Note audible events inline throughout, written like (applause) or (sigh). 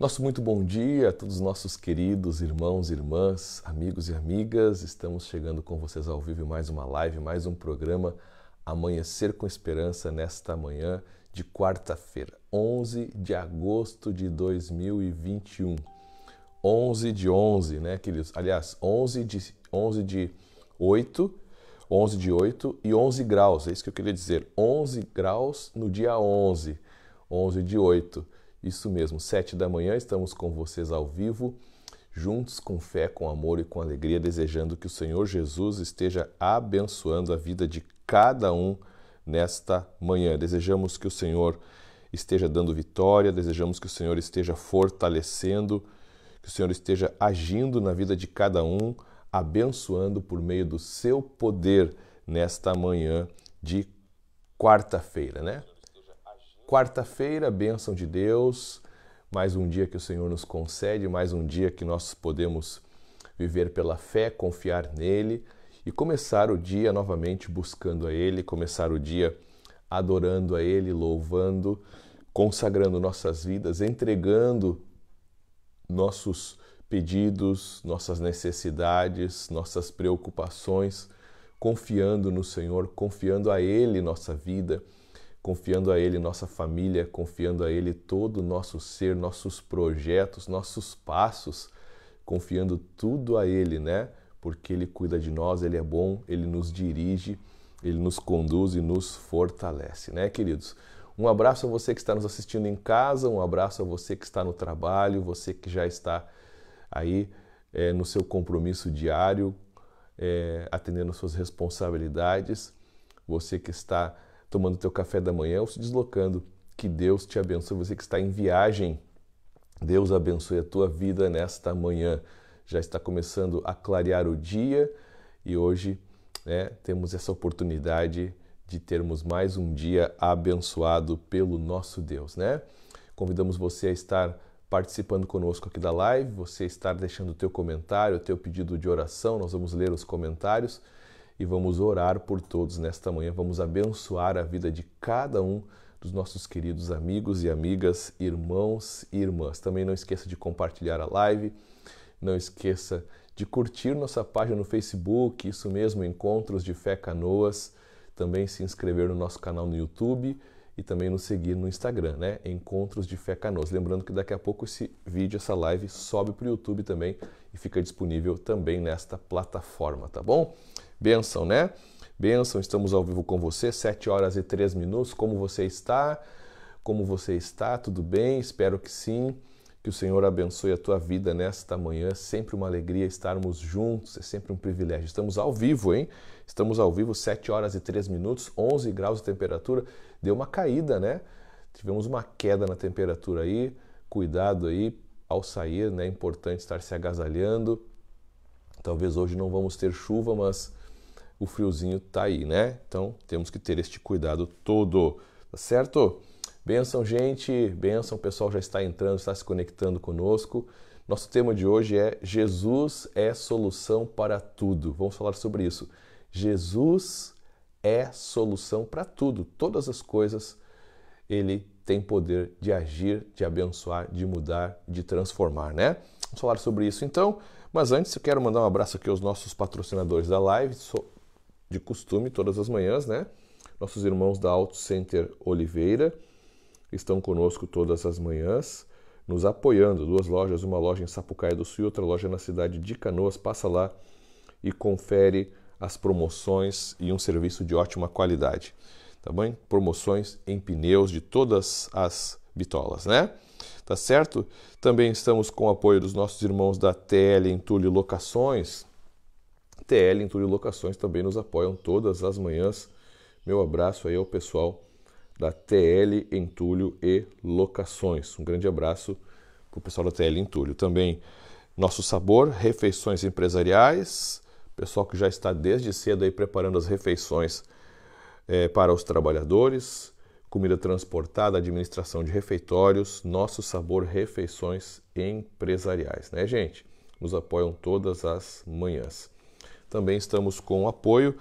Nosso muito bom dia a todos os nossos queridos irmãos, irmãs, amigos e amigas. Estamos chegando com vocês ao vivo mais uma live, mais um programa Amanhecer com Esperança nesta manhã de quarta-feira, 11 de agosto de 2021. 11 de 11, né, queridos? Aliás, 11 de 11 de 8, 11 de 8 e 11 graus. É isso que eu queria dizer. 11 graus no dia 11. 11 de 8. Isso mesmo, sete da manhã estamos com vocês ao vivo, juntos com fé, com amor e com alegria, desejando que o Senhor Jesus esteja abençoando a vida de cada um nesta manhã. Desejamos que o Senhor esteja dando vitória, desejamos que o Senhor esteja fortalecendo, que o Senhor esteja agindo na vida de cada um, abençoando por meio do seu poder nesta manhã de quarta-feira, né? Quarta-feira, bênção de Deus, mais um dia que o Senhor nos concede, mais um dia que nós podemos viver pela fé, confiar nele e começar o dia novamente buscando a ele, começar o dia adorando a ele, louvando, consagrando nossas vidas, entregando nossos pedidos, nossas necessidades, nossas preocupações, confiando no Senhor, confiando a ele nossa vida confiando a Ele nossa família, confiando a Ele todo o nosso ser, nossos projetos, nossos passos, confiando tudo a Ele, né? Porque Ele cuida de nós, Ele é bom, Ele nos dirige, Ele nos conduz e nos fortalece, né, queridos? Um abraço a você que está nos assistindo em casa, um abraço a você que está no trabalho, você que já está aí é, no seu compromisso diário, é, atendendo suas responsabilidades, você que está tomando teu café da manhã ou se deslocando. Que Deus te abençoe, você que está em viagem. Deus abençoe a tua vida nesta manhã. Já está começando a clarear o dia e hoje né, temos essa oportunidade de termos mais um dia abençoado pelo nosso Deus, né? Convidamos você a estar participando conosco aqui da live, você estar deixando o teu comentário, o teu pedido de oração, nós vamos ler os comentários e vamos orar por todos nesta manhã. Vamos abençoar a vida de cada um dos nossos queridos amigos e amigas, irmãos e irmãs. Também não esqueça de compartilhar a live, não esqueça de curtir nossa página no Facebook, isso mesmo, Encontros de Fé Canoas. Também se inscrever no nosso canal no YouTube e também nos seguir no Instagram, né? Encontros de Fé Canoas. Lembrando que daqui a pouco esse vídeo, essa live, sobe para o YouTube também e fica disponível também nesta plataforma, tá bom? Benção, né? Benção, estamos ao vivo com você, 7 horas e 3 minutos. Como você está? Como você está? Tudo bem? Espero que sim. Que o Senhor abençoe a tua vida nesta manhã. É sempre uma alegria estarmos juntos, é sempre um privilégio. Estamos ao vivo, hein? Estamos ao vivo, 7 horas e 3 minutos, 11 graus de temperatura. Deu uma caída, né? Tivemos uma queda na temperatura aí. Cuidado aí ao sair, né? É importante estar se agasalhando. Talvez hoje não vamos ter chuva, mas o friozinho tá aí, né? Então temos que ter este cuidado todo, tá certo? Benção, gente, benção, o pessoal já está entrando, está se conectando conosco. Nosso tema de hoje é Jesus é solução para tudo. Vamos falar sobre isso. Jesus é solução para tudo, todas as coisas ele tem poder de agir, de abençoar, de mudar, de transformar, né? Vamos falar sobre isso então. Mas antes eu quero mandar um abraço aqui aos nossos patrocinadores da live de costume, todas as manhãs, né? Nossos irmãos da Auto Center Oliveira estão conosco todas as manhãs, nos apoiando. Duas lojas, uma loja em Sapucaia do Sul e outra loja na cidade de Canoas. Passa lá e confere as promoções e um serviço de ótima qualidade. Tá bom? Promoções em pneus de todas as bitolas, né? Tá certo? Também estamos com o apoio dos nossos irmãos da TL Entulho Locações, TL em Túlio Locações também nos apoiam todas as manhãs. Meu abraço aí ao pessoal da TL Entulho e Locações. Um grande abraço para o pessoal da TL Entulho. Também nosso sabor, refeições empresariais, pessoal que já está desde cedo aí preparando as refeições é, para os trabalhadores, comida transportada, administração de refeitórios, nosso sabor, refeições empresariais, né, gente? Nos apoiam todas as manhãs. Também estamos com apoio.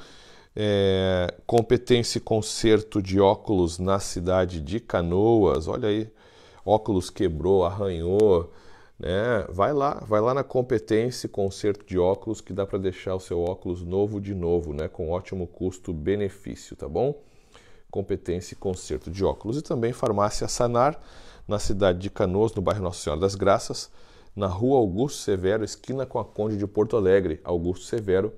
É, competência e conserto de óculos na cidade de Canoas. Olha aí, óculos quebrou, arranhou. Né? Vai lá, vai lá na competência e conserto de óculos que dá para deixar o seu óculos novo de novo, né? Com ótimo custo-benefício, tá bom? Competência e conserto de óculos e também farmácia Sanar na cidade de Canoas, no bairro Nossa Senhora das Graças na rua Augusto Severo, esquina com a Conde de Porto Alegre. Augusto Severo,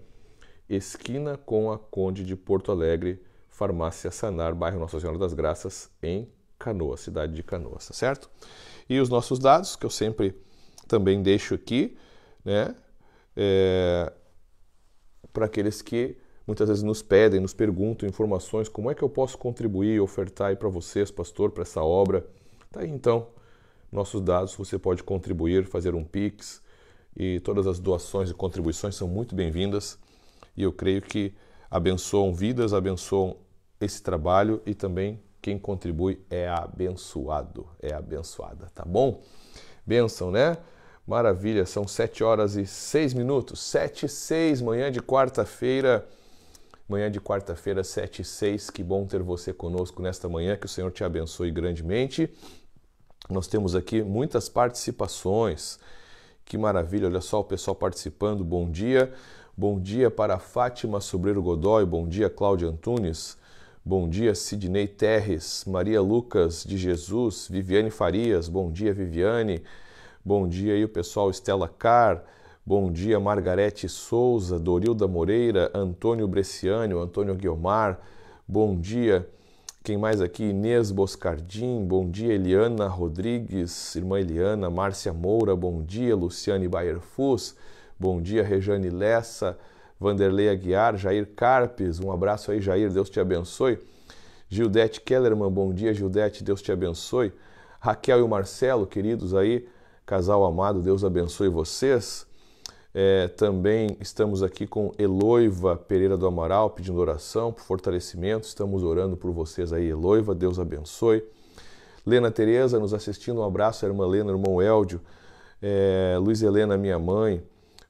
esquina com a Conde de Porto Alegre, farmácia Sanar, bairro Nossa Senhora das Graças, em Canoas, cidade de Canoas, tá certo? E os nossos dados, que eu sempre também deixo aqui, né? É, para aqueles que muitas vezes nos pedem, nos perguntam informações, como é que eu posso contribuir, ofertar aí para vocês, pastor, para essa obra. Tá aí então nossos dados, você pode contribuir, fazer um Pix e todas as doações e contribuições são muito bem-vindas e eu creio que abençoam vidas, abençoam esse trabalho e também quem contribui é abençoado, é abençoada, tá bom? Benção, né? Maravilha, são 7 horas e 6 minutos, 7 e 6, manhã de quarta-feira, manhã de quarta-feira, 7 e 6, que bom ter você conosco nesta manhã, que o Senhor te abençoe grandemente nós temos aqui muitas participações. Que maravilha, olha só o pessoal participando. Bom dia. Bom dia para Fátima Sobreiro Godoy. Bom dia, Cláudia Antunes. Bom dia, Sidney Terres. Maria Lucas de Jesus. Viviane Farias. Bom dia, Viviane. Bom dia aí o pessoal Estela Car. Bom dia, Margarete Souza, Dorilda Moreira, Antônio Bresciani, Antônio Guiomar. Bom dia, quem mais aqui? Inês Boscardim, bom dia. Eliana Rodrigues, irmã Eliana. Márcia Moura, bom dia. Luciane Baierfus, bom dia. Rejane Lessa, Vanderlei Aguiar, Jair Carpes, um abraço aí, Jair, Deus te abençoe. Gildete Kellerman, bom dia, Gildete, Deus te abençoe. Raquel e o Marcelo, queridos aí, casal amado, Deus abençoe vocês. É, também estamos aqui com Eloiva Pereira do Amaral pedindo oração por fortalecimento. Estamos orando por vocês aí, Eloiva. Deus abençoe. Lena Tereza nos assistindo. Um abraço, irmã Lena, irmão Eldio É, Luiz Helena, minha mãe.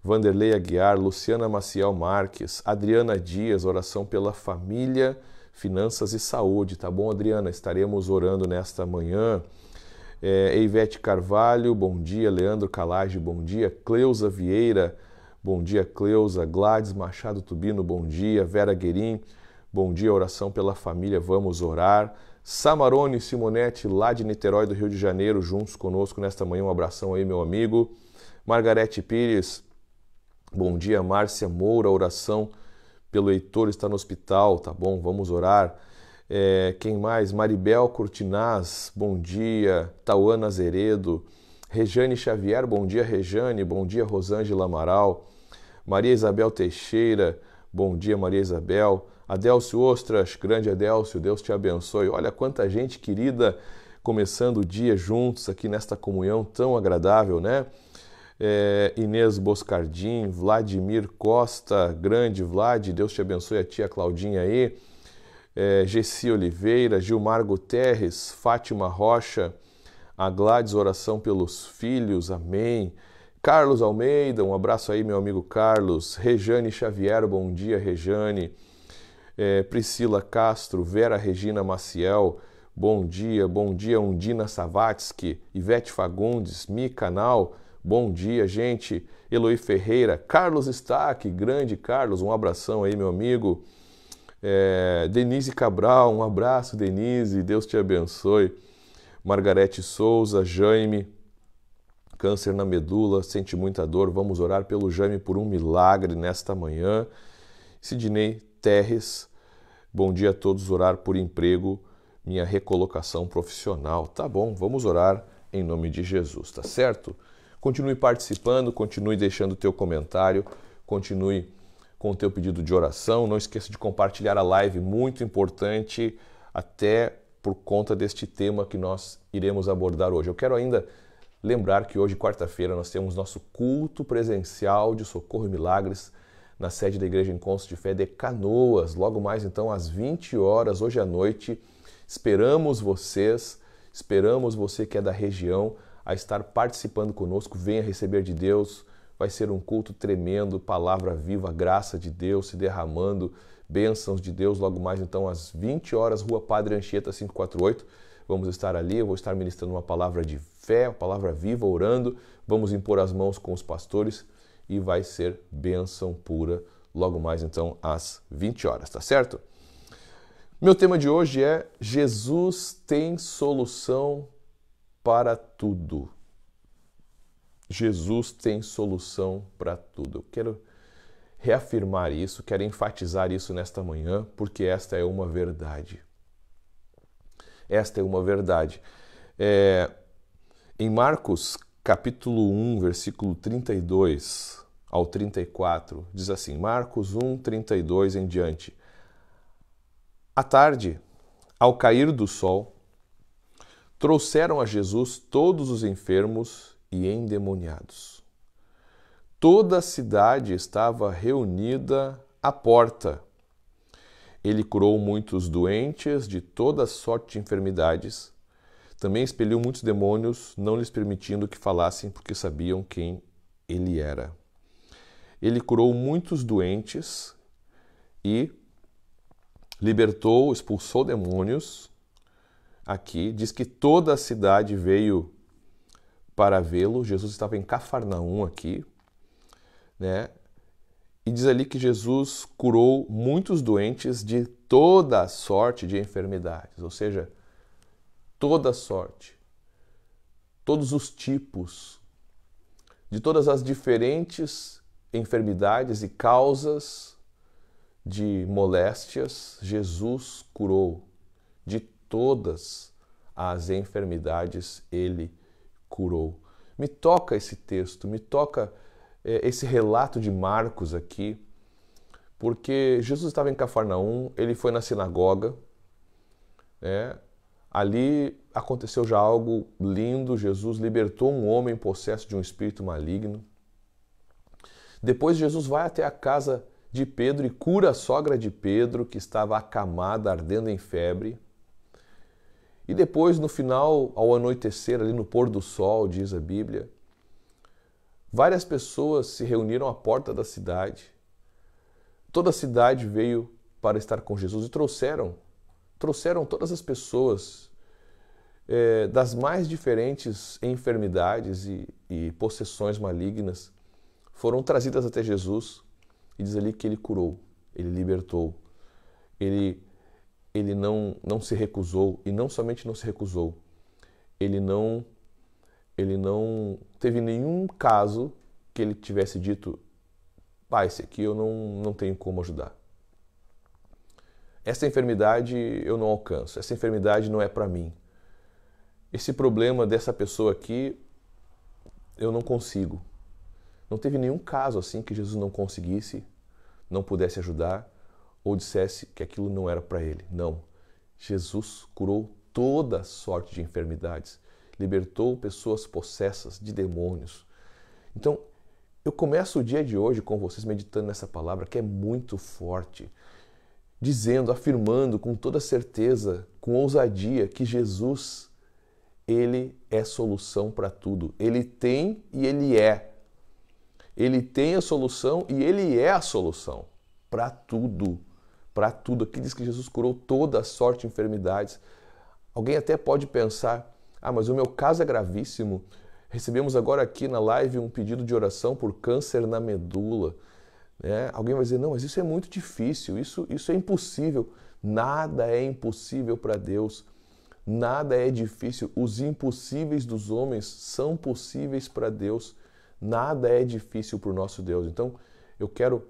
Vanderlei Aguiar, Luciana Maciel Marques, Adriana Dias, oração pela família, finanças e saúde, tá bom, Adriana? Estaremos orando nesta manhã. É, Eivete Carvalho, bom dia. Leandro Calage, bom dia. Cleusa Vieira, bom dia. Cleusa. Gladys Machado Tubino, bom dia. Vera Guerim, bom dia. Oração pela família, vamos orar. Samarone Simonetti, lá de Niterói, do Rio de Janeiro, juntos conosco nesta manhã. Um abração aí, meu amigo. Margarete Pires, bom dia. Márcia Moura, oração pelo Heitor, está no hospital, tá bom? Vamos orar. É, quem mais? Maribel Cortinaz, bom dia. Tauana Zeredo. Rejane Xavier, bom dia, Rejane. Bom dia, Rosângela Amaral. Maria Isabel Teixeira, bom dia, Maria Isabel. Adélcio Ostras, grande Adélcio, Deus te abençoe. Olha quanta gente querida começando o dia juntos aqui nesta comunhão tão agradável, né? É, Inês Boscardim, Vladimir Costa, grande Vlad, Deus te abençoe a tia Claudinha aí é, Gessi Oliveira, Gilmar Guterres, Fátima Rocha, a Gladys, oração pelos filhos, amém. Carlos Almeida, um abraço aí, meu amigo Carlos. Rejane Xavier, bom dia, Rejane. É, Priscila Castro, Vera Regina Maciel, bom dia, bom dia, Undina Savatsky, Ivete Fagundes, Mi Canal, bom dia, gente. Eloy Ferreira, Carlos Stack, grande Carlos, um abração aí, meu amigo. É, Denise Cabral, um abraço, Denise, Deus te abençoe. Margarete Souza, Jaime, câncer na medula, sente muita dor. Vamos orar pelo Jaime por um milagre nesta manhã. Sidney Terres, bom dia a todos. Orar por emprego, minha recolocação profissional. Tá bom, vamos orar em nome de Jesus, tá certo? Continue participando, continue deixando o teu comentário, continue com o teu pedido de oração. Não esqueça de compartilhar a live, muito importante, até por conta deste tema que nós iremos abordar hoje. Eu quero ainda lembrar que hoje, quarta-feira, nós temos nosso culto presencial de socorro e milagres na sede da Igreja Encontros de Fé de Canoas, logo mais então às 20 horas hoje à noite. Esperamos vocês, esperamos você que é da região a estar participando conosco. Venha receber de Deus Vai ser um culto tremendo, palavra viva, graça de Deus se derramando, bênçãos de Deus. Logo mais, então, às 20 horas, Rua Padre Anchieta 548. Vamos estar ali, eu vou estar ministrando uma palavra de fé, uma palavra viva, orando. Vamos impor as mãos com os pastores e vai ser bênção pura. Logo mais, então, às 20 horas, tá certo? Meu tema de hoje é Jesus tem solução para tudo. Jesus tem solução para tudo. Eu quero reafirmar isso, quero enfatizar isso nesta manhã, porque esta é uma verdade. Esta é uma verdade. É, em Marcos capítulo 1, versículo 32 ao 34, diz assim: Marcos 1, 32 em diante. À tarde, ao cair do sol, trouxeram a Jesus todos os enfermos e endemoniados. Toda a cidade estava reunida à porta. Ele curou muitos doentes de toda sorte de enfermidades. Também expeliu muitos demônios, não lhes permitindo que falassem, porque sabiam quem ele era. Ele curou muitos doentes e libertou, expulsou demônios. Aqui diz que toda a cidade veio para vê-lo. Jesus estava em Cafarnaum aqui, né? E diz ali que Jesus curou muitos doentes de toda sorte de enfermidades, ou seja, toda sorte, todos os tipos, de todas as diferentes enfermidades e causas de moléstias, Jesus curou de todas as enfermidades, ele curou. Me toca esse texto, me toca é, esse relato de Marcos aqui, porque Jesus estava em Cafarnaum, ele foi na sinagoga, né? ali aconteceu já algo lindo, Jesus libertou um homem possesso de um espírito maligno. Depois Jesus vai até a casa de Pedro e cura a sogra de Pedro, que estava acamada, ardendo em febre. E depois, no final, ao anoitecer, ali no pôr do sol, diz a Bíblia, várias pessoas se reuniram à porta da cidade. Toda a cidade veio para estar com Jesus e trouxeram, trouxeram todas as pessoas é, das mais diferentes enfermidades e, e possessões malignas, foram trazidas até Jesus e diz ali que ele curou, ele libertou, ele ele não, não se recusou, e não somente não se recusou, ele não, ele não teve nenhum caso que ele tivesse dito, pai, esse aqui eu não, não tenho como ajudar. Essa enfermidade eu não alcanço, essa enfermidade não é para mim. Esse problema dessa pessoa aqui eu não consigo. Não teve nenhum caso assim que Jesus não conseguisse, não pudesse ajudar ou dissesse que aquilo não era para ele. Não. Jesus curou toda sorte de enfermidades, libertou pessoas possessas de demônios. Então, eu começo o dia de hoje com vocês meditando nessa palavra que é muito forte, dizendo, afirmando com toda certeza, com ousadia, que Jesus, ele é solução para tudo. Ele tem e ele é. Ele tem a solução e ele é a solução para tudo para tudo. Aqui diz que Jesus curou toda a sorte de enfermidades. Alguém até pode pensar: ah, mas o meu caso é gravíssimo. Recebemos agora aqui na live um pedido de oração por câncer na medula. Né? Alguém vai dizer: não, mas isso é muito difícil, isso, isso é impossível. Nada é impossível para Deus. Nada é difícil. Os impossíveis dos homens são possíveis para Deus. Nada é difícil para o nosso Deus. Então, eu quero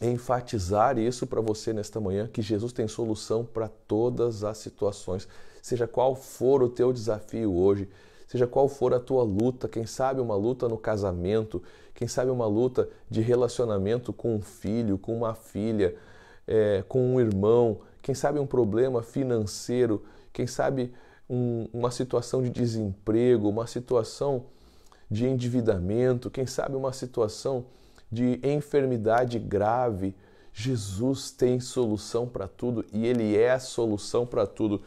enfatizar isso para você nesta manhã, que Jesus tem solução para todas as situações. Seja qual for o teu desafio hoje, seja qual for a tua luta, quem sabe uma luta no casamento, quem sabe uma luta de relacionamento com um filho, com uma filha, é, com um irmão, quem sabe um problema financeiro, quem sabe um, uma situação de desemprego, uma situação de endividamento, quem sabe uma situação de enfermidade grave. Jesus tem solução para tudo e Ele é a solução para tudo.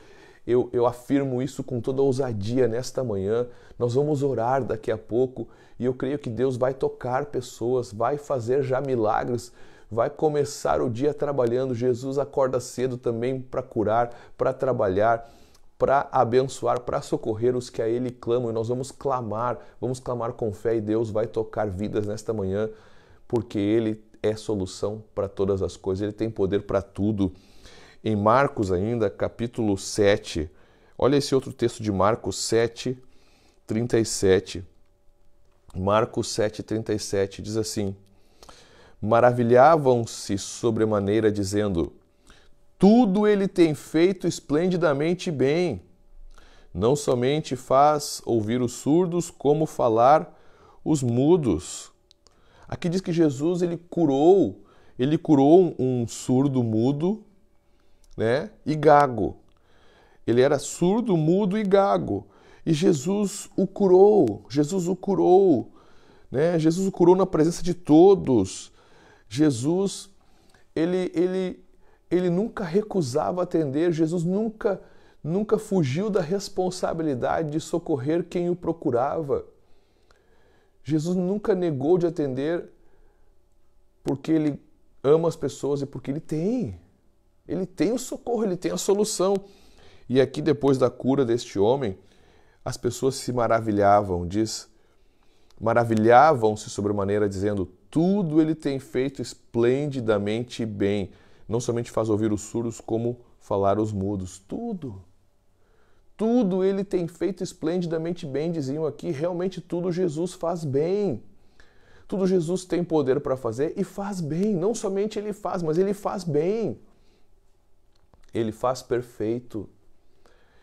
Eu, eu, afirmo isso com toda ousadia nesta manhã. Nós vamos orar daqui a pouco e eu creio que Deus vai tocar pessoas, vai fazer já milagres, vai começar o dia trabalhando. Jesus acorda cedo também para curar, para trabalhar, para abençoar, para socorrer os que a Ele clamam. E nós vamos clamar, vamos clamar com fé e Deus vai tocar vidas nesta manhã porque ele é solução para todas as coisas, ele tem poder para tudo. Em Marcos, ainda, capítulo 7, olha esse outro texto de Marcos 7, 37. Marcos 7, 37 diz assim: Maravilhavam-se sobremaneira, dizendo: Tudo ele tem feito esplendidamente bem. Não somente faz ouvir os surdos, como falar os mudos. Aqui diz que Jesus ele curou, ele curou um surdo mudo, né? E gago. Ele era surdo, mudo e gago. E Jesus o curou. Jesus o curou, né? Jesus o curou na presença de todos. Jesus ele ele ele nunca recusava atender. Jesus nunca nunca fugiu da responsabilidade de socorrer quem o procurava. Jesus nunca negou de atender porque ele ama as pessoas e porque ele tem. Ele tem o socorro, ele tem a solução. E aqui, depois da cura deste homem, as pessoas se maravilhavam, diz, maravilhavam-se sobremaneira, dizendo: Tudo ele tem feito esplendidamente bem. Não somente faz ouvir os surdos, como falar os mudos. Tudo. Tudo ele tem feito esplendidamente bem, diziam aqui. Realmente tudo Jesus faz bem. Tudo Jesus tem poder para fazer e faz bem. Não somente ele faz, mas ele faz bem. Ele faz perfeito.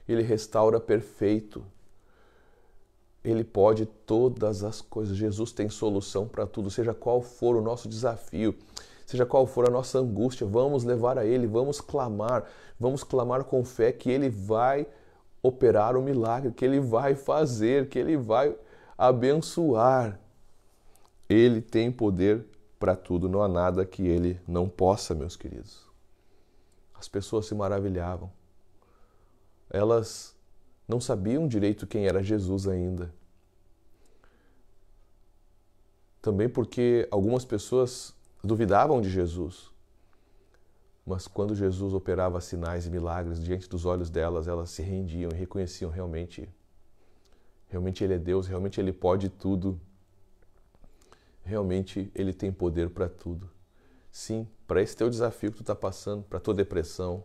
Ele restaura perfeito. Ele pode todas as coisas. Jesus tem solução para tudo, seja qual for o nosso desafio, seja qual for a nossa angústia. Vamos levar a Ele, vamos clamar, vamos clamar com fé que Ele vai operar o milagre, que Ele vai fazer, que Ele vai abençoar. Ele tem poder para tudo, não há nada que Ele não possa, meus queridos. As pessoas se maravilhavam. Elas não sabiam direito quem era Jesus ainda. Também porque algumas pessoas duvidavam de Jesus mas quando Jesus operava sinais e milagres diante dos olhos delas, elas se rendiam e reconheciam realmente realmente ele é Deus, realmente ele pode tudo. Realmente ele tem poder para tudo. Sim, para esse teu desafio que tu está passando, para tua depressão,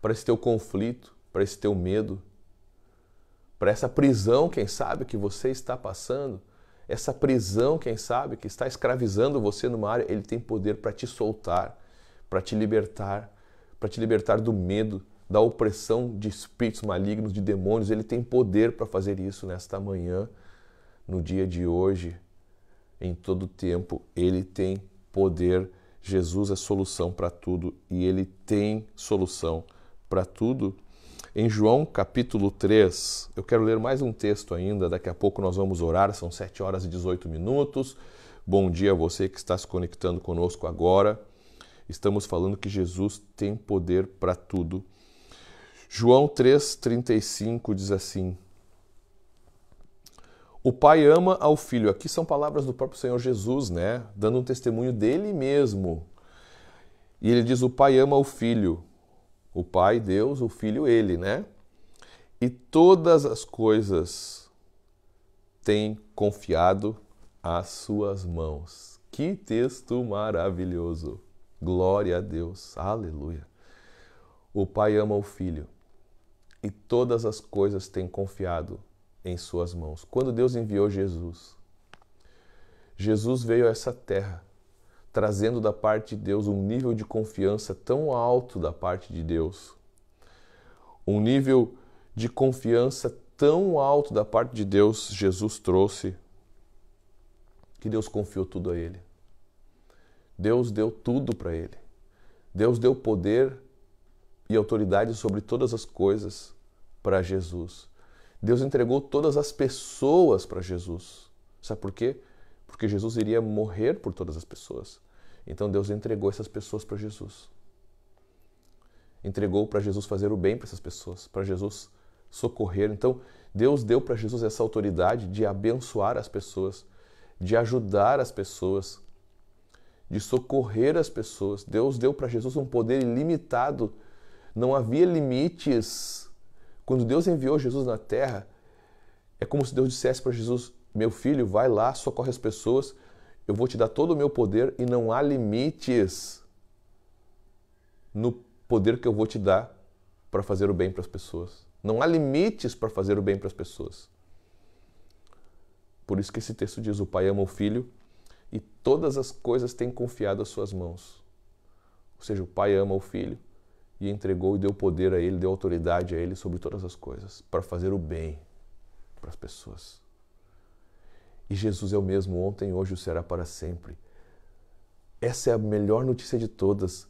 para esse teu conflito, para esse teu medo, para essa prisão, quem sabe, que você está passando, essa prisão, quem sabe, que está escravizando você numa área, ele tem poder para te soltar, para te libertar, para te libertar do medo, da opressão de espíritos malignos, de demônios. Ele tem poder para fazer isso nesta manhã, no dia de hoje, em todo tempo. Ele tem poder. Jesus é solução para tudo e ele tem solução para tudo. Em João capítulo 3, eu quero ler mais um texto ainda, daqui a pouco nós vamos orar, são 7 horas e 18 minutos. Bom dia a você que está se conectando conosco agora. Estamos falando que Jesus tem poder para tudo. João 3,35 diz assim: O Pai ama ao Filho. Aqui são palavras do próprio Senhor Jesus, né? Dando um testemunho dele mesmo. E ele diz: O Pai ama ao Filho. O Pai, Deus, o Filho, ele, né? E todas as coisas tem confiado às suas mãos. Que texto maravilhoso! Glória a Deus. Aleluia. O Pai ama o Filho e todas as coisas têm confiado em suas mãos. Quando Deus enviou Jesus, Jesus veio a essa terra trazendo da parte de Deus um nível de confiança tão alto da parte de Deus, um nível de confiança tão alto da parte de Deus, Jesus trouxe que Deus confiou tudo a ele. Deus deu tudo para ele. Deus deu poder e autoridade sobre todas as coisas para Jesus. Deus entregou todas as pessoas para Jesus. Sabe por quê? Porque Jesus iria morrer por todas as pessoas. Então Deus entregou essas pessoas para Jesus. Entregou para Jesus fazer o bem para essas pessoas, para Jesus socorrer. Então Deus deu para Jesus essa autoridade de abençoar as pessoas, de ajudar as pessoas, de socorrer as pessoas. Deus deu para Jesus um poder ilimitado. Não havia limites. Quando Deus enviou Jesus na terra, é como se Deus dissesse para Jesus: Meu filho, vai lá, socorre as pessoas, eu vou te dar todo o meu poder e não há limites no poder que eu vou te dar para fazer o bem para as pessoas. Não há limites para fazer o bem para as pessoas. Por isso que esse texto diz: O pai ama o filho e todas as coisas tem confiado às suas mãos. Ou seja, o Pai ama o Filho e entregou e deu poder a Ele, deu autoridade a Ele sobre todas as coisas, para fazer o bem para as pessoas. E Jesus é o mesmo ontem, hoje e será para sempre. Essa é a melhor notícia de todas.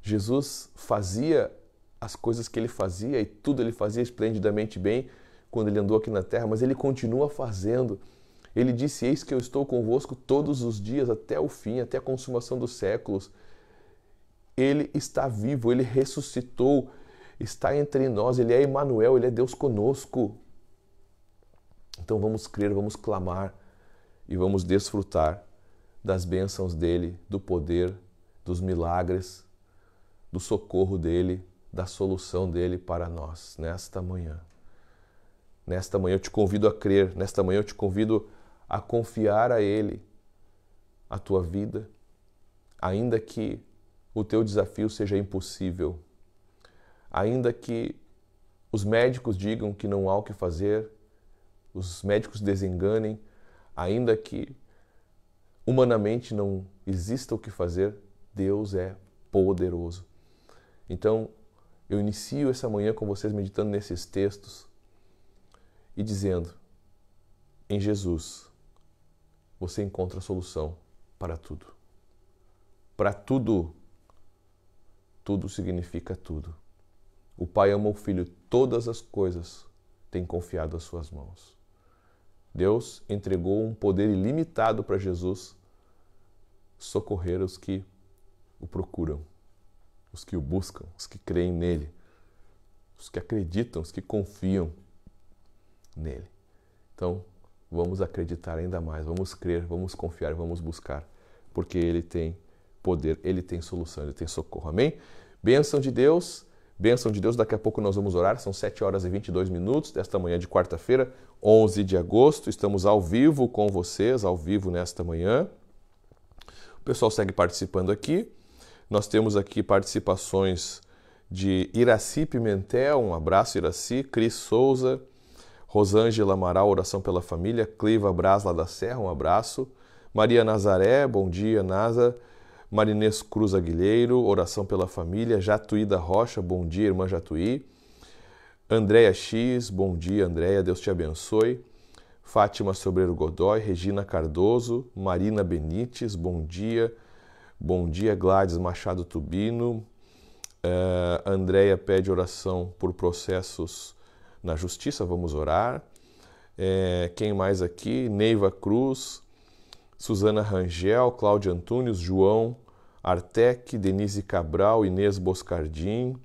Jesus fazia as coisas que ele fazia e tudo ele fazia esplendidamente bem quando ele andou aqui na terra, mas ele continua fazendo. Ele disse: Eis que eu estou convosco todos os dias até o fim, até a consumação dos séculos. Ele está vivo, ele ressuscitou, está entre nós, ele é Emmanuel, ele é Deus conosco. Então vamos crer, vamos clamar e vamos desfrutar das bênçãos dele, do poder, dos milagres, do socorro dele, da solução dele para nós nesta manhã. Nesta manhã eu te convido a crer, nesta manhã eu te convido a a confiar a Ele a tua vida, ainda que o teu desafio seja impossível, ainda que os médicos digam que não há o que fazer, os médicos desenganem, ainda que humanamente não exista o que fazer, Deus é poderoso. Então, eu inicio essa manhã com vocês meditando nesses textos e dizendo: em Jesus você encontra a solução para tudo. Para tudo, tudo significa tudo. O Pai ama o Filho, todas as coisas tem confiado às suas mãos. Deus entregou um poder ilimitado para Jesus socorrer os que o procuram, os que o buscam, os que creem nele, os que acreditam, os que confiam nele. Então, vamos acreditar ainda mais, vamos crer, vamos confiar, vamos buscar, porque Ele tem poder, Ele tem solução, Ele tem socorro. Amém? Bênção de Deus, bênção de Deus. Daqui a pouco nós vamos orar, são 7 horas e 22 minutos desta manhã de quarta-feira, 11 de agosto. Estamos ao vivo com vocês, ao vivo nesta manhã. O pessoal segue participando aqui. Nós temos aqui participações de Iraci Pimentel, um abraço Iraci, Cris Souza, Rosângela Amaral, oração pela família. Cleiva Brasla da Serra, um abraço. Maria Nazaré, bom dia, Nasa. Marinês Cruz Aguilheiro, oração pela família. Jatuí da Rocha, bom dia, irmã Jatuí. Andréia X, bom dia, Andréia, Deus te abençoe. Fátima Sobreiro Godoy, Regina Cardoso, Marina Benites, bom dia. Bom dia, Gladys Machado Tubino. Uh, Andréia pede oração por processos na justiça, vamos orar. É, quem mais aqui? Neiva Cruz, Suzana Rangel, Cláudio Antunes, João Artec, Denise Cabral, Inês Boscardim,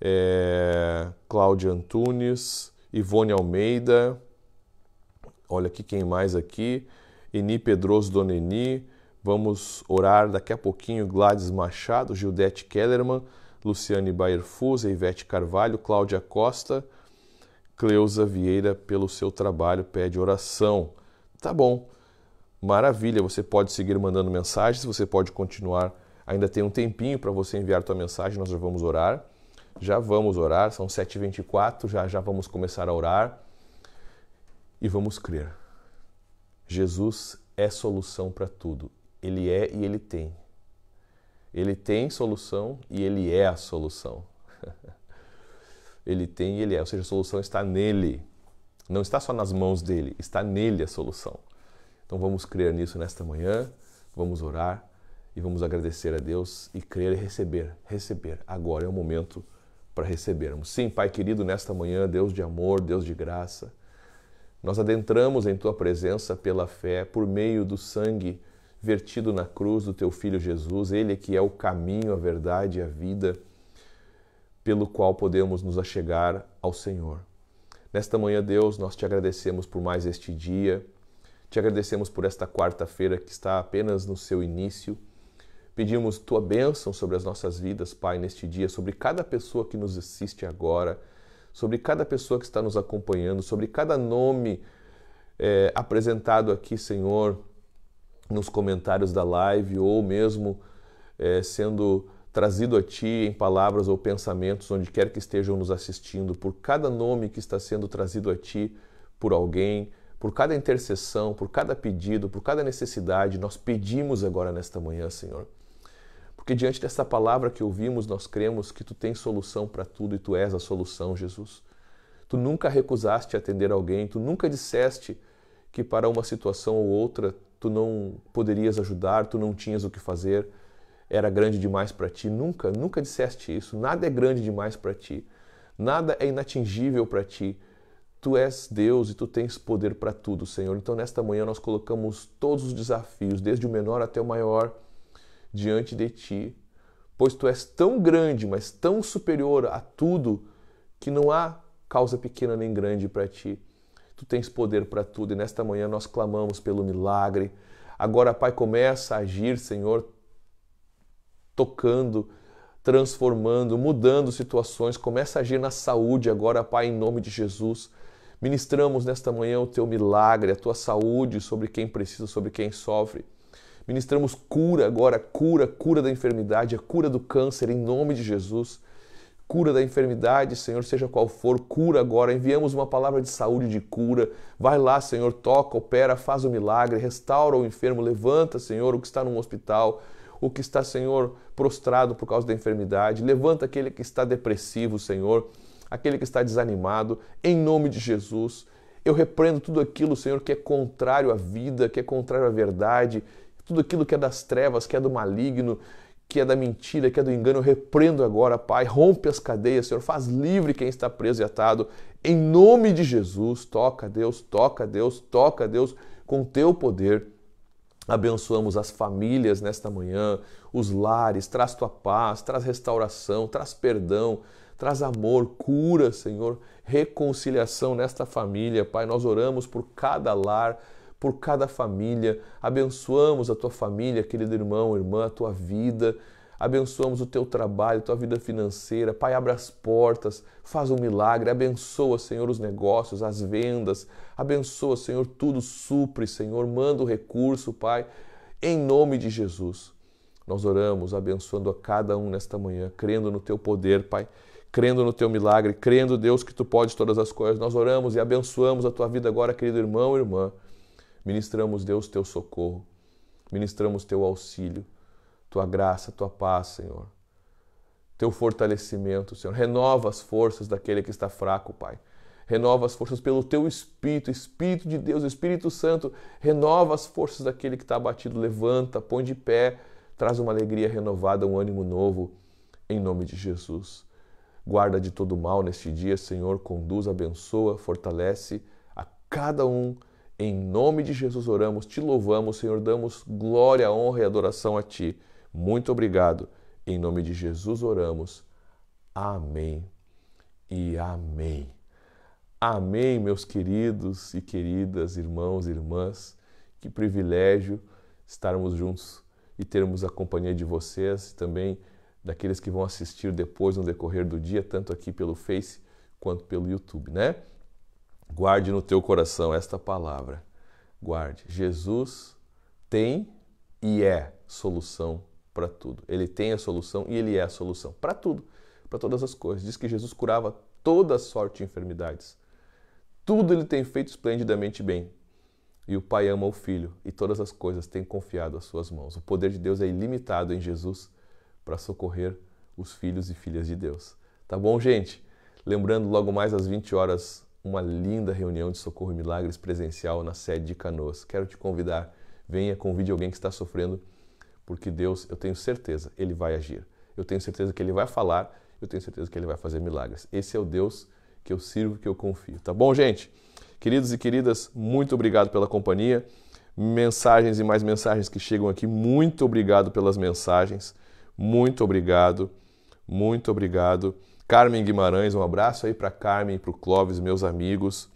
é, Cláudio Antunes, Ivone Almeida, olha aqui quem mais aqui, Eni Pedroso Doneni, vamos orar daqui a pouquinho, Gladys Machado, Gildete Kellerman, Luciane Baerfus, Ivete Carvalho, Cláudia Costa, Cleusa Vieira pelo seu trabalho, pede oração. Tá bom, maravilha. Você pode seguir mandando mensagens, você pode continuar. Ainda tem um tempinho para você enviar tua mensagem, nós já vamos orar. Já vamos orar, são 7h24, já, já vamos começar a orar e vamos crer. Jesus é solução para tudo. Ele é e ele tem. Ele tem solução e ele é a solução. (laughs) ele tem e ele é. Ou seja, a solução está nele. Não está só nas mãos dele, está nele a solução. Então vamos crer nisso nesta manhã, vamos orar e vamos agradecer a Deus e crer e receber. Receber. Agora é o momento para recebermos. Sim, Pai querido, nesta manhã, Deus de amor, Deus de graça, nós adentramos em Tua presença pela fé, por meio do sangue vertido na cruz do Teu Filho Jesus, Ele é que é o caminho, a verdade e a vida pelo qual podemos nos achegar ao Senhor. Nesta manhã, Deus, nós te agradecemos por mais este dia, te agradecemos por esta quarta-feira que está apenas no seu início. Pedimos tua bênção sobre as nossas vidas, Pai, neste dia, sobre cada pessoa que nos assiste agora, sobre cada pessoa que está nos acompanhando, sobre cada nome é, apresentado aqui, Senhor, nos comentários da live ou mesmo é, sendo trazido a ti em palavras ou pensamentos, onde quer que estejam nos assistindo, por cada nome que está sendo trazido a ti por alguém, por cada intercessão, por cada pedido, por cada necessidade, nós pedimos agora nesta manhã, Senhor. Porque diante desta palavra que ouvimos, nós cremos que tu tens solução para tudo e tu és a solução, Jesus. Tu nunca recusaste atender alguém, tu nunca disseste que para uma situação ou outra tu não poderias ajudar, tu não tinhas o que fazer era grande demais para ti. Nunca, nunca disseste isso. Nada é grande demais para ti. Nada é inatingível para ti. Tu és Deus e tu tens poder para tudo, Senhor. Então, nesta manhã, nós colocamos todos os desafios, desde o menor até o maior, diante de ti. Pois tu és tão grande, mas tão superior a tudo, que não há causa pequena nem grande para ti. Tu tens poder para tudo e nesta manhã nós clamamos pelo milagre. Agora, Pai, começa a agir, Senhor tocando, transformando, mudando situações. Começa a agir na saúde agora, Pai, em nome de Jesus. Ministramos nesta manhã o teu milagre, a tua saúde sobre quem precisa, sobre quem sofre. Ministramos cura agora, cura, cura da enfermidade, a cura do câncer, em nome de Jesus. Cura da enfermidade, Senhor, seja qual for, cura agora. Enviamos uma palavra de saúde, de cura. Vai lá, Senhor, toca, opera, faz o milagre, restaura o enfermo, levanta, Senhor, o que está num hospital o que está, Senhor, prostrado por causa da enfermidade. Levanta aquele que está depressivo, Senhor, aquele que está desanimado, em nome de Jesus. Eu repreendo tudo aquilo, Senhor, que é contrário à vida, que é contrário à verdade, tudo aquilo que é das trevas, que é do maligno, que é da mentira, que é do engano, eu repreendo agora, Pai. Rompe as cadeias, Senhor. Faz livre quem está preso e atado. Em nome de Jesus, toca, Deus, toca, Deus, toca, Deus, com teu poder. Abençoamos as famílias nesta manhã, os lares, traz tua paz, traz restauração, traz perdão, traz amor, cura, Senhor, reconciliação nesta família. Pai, nós oramos por cada lar, por cada família, abençoamos a tua família, querido irmão, irmã, a tua vida abençoamos o teu trabalho, tua vida financeira. Pai, abre as portas, faz um milagre, abençoa, Senhor, os negócios, as vendas, abençoa, Senhor, tudo supre, Senhor, manda o recurso, Pai, em nome de Jesus. Nós oramos abençoando a cada um nesta manhã, crendo no teu poder, Pai, crendo no teu milagre, crendo, Deus, que tu podes todas as coisas. Nós oramos e abençoamos a tua vida agora, querido irmão e irmã. Ministramos, Deus, teu socorro, ministramos teu auxílio tua graça, tua paz, Senhor. Teu fortalecimento, Senhor. Renova as forças daquele que está fraco, Pai. Renova as forças pelo teu Espírito, Espírito de Deus, Espírito Santo. Renova as forças daquele que está abatido. Levanta, põe de pé, traz uma alegria renovada, um ânimo novo, em nome de Jesus. Guarda de todo mal neste dia, Senhor. Conduz, abençoa, fortalece a cada um. Em nome de Jesus oramos, te louvamos, Senhor. Damos glória, honra e adoração a Ti. Muito obrigado. Em nome de Jesus oramos. Amém e amém. Amém, meus queridos e queridas, irmãos e irmãs. Que privilégio estarmos juntos e termos a companhia de vocês e também daqueles que vão assistir depois no decorrer do dia, tanto aqui pelo Face quanto pelo YouTube, né? Guarde no teu coração esta palavra. Guarde. Jesus tem e é solução para tudo. Ele tem a solução e ele é a solução para tudo, para todas as coisas. Diz que Jesus curava toda sorte de enfermidades. Tudo ele tem feito esplendidamente bem. E o Pai ama o Filho e todas as coisas têm confiado às suas mãos. O poder de Deus é ilimitado em Jesus para socorrer os filhos e filhas de Deus. Tá bom, gente? Lembrando, logo mais às 20 horas, uma linda reunião de socorro e milagres presencial na sede de Canoas. Quero te convidar, venha, convide alguém que está sofrendo porque Deus, eu tenho certeza, ele vai agir. Eu tenho certeza que ele vai falar, eu tenho certeza que ele vai fazer milagres. Esse é o Deus que eu sirvo, que eu confio. Tá bom, gente? Queridos e queridas, muito obrigado pela companhia. Mensagens e mais mensagens que chegam aqui, muito obrigado pelas mensagens. Muito obrigado, muito obrigado. Carmen Guimarães, um abraço aí para Carmen e para o Clóvis, meus amigos.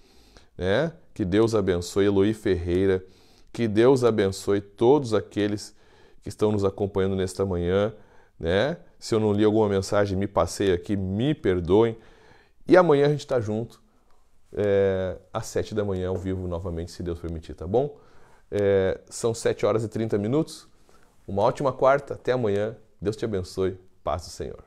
Né? Que Deus abençoe. Eloy Ferreira, que Deus abençoe todos aqueles que estão nos acompanhando nesta manhã, né? Se eu não li alguma mensagem, me passei aqui, me perdoem. E amanhã a gente está junto é, às sete da manhã ao vivo novamente, se Deus permitir, tá bom? É, são sete horas e trinta minutos. Uma ótima quarta, até amanhã. Deus te abençoe. Paz do Senhor.